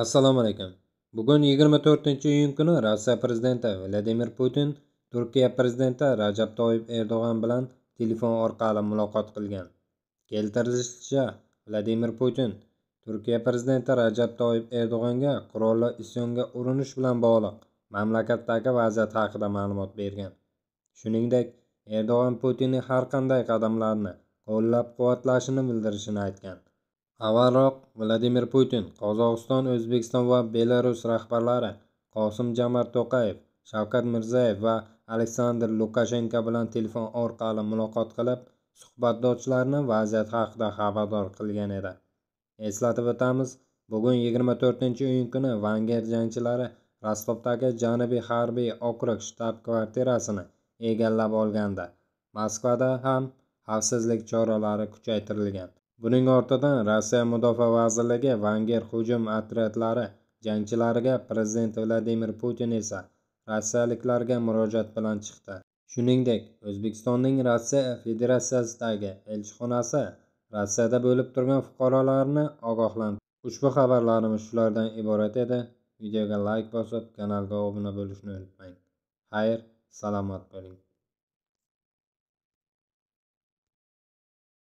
assalomu alaykum bugun yigirma to'rtinchi iyun kuni rossiya prezidenti vladimir putin turkiya prezidenti rajab toyib erdo'g'an bilan telefon orqali muloqot qilgan keltirilishicha vladimir putin turkiya prezidenti rajab toyib erdo'g'anga qurolli isyonga urinish bilan bog'liq mamlakatdagi vaziyat haqida ma'lumot bergan shuningdek erdo'g'an putinning har qanday qadamlarni qo'llab quvvatlashini bildirishini aytgan avvalroq vladimir putin qozog'iston o'zbekiston va belarus rahbarlari qosim jo'mart to'qayev shavkat mirziyoyev va aleksandr lukashenko bilan telefon orqali muloqot qilib suhbatdoshlarni vaziyat haqida xabardor qilgan edi eslatib o'tamiz bugun yigirma to'rtinchi iyun kuni vanger jangchilari rostovdagi janubiy harbiy okrug shtab kvartirasini egallab olgandi moskvada ham xavfsizlik choralari kuchaytirilgan buning ortidan rossiya mudofaa vazirligi vanger hujum otryadlari jangchilariga prezident vladimir putin esa rossiyaliklarga murojaat bilan chiqdi shuningdek o'zbekistonning rossiya federatsiyasidagi elchixonasi rossiyada bo'lib turgan fuqarolarni ogohlantirdi ushbu xabarlarimiz shulardan iborat edi videoga layk bosib kanalga obuna bo'lishni unutmang xayr salomat bo'ling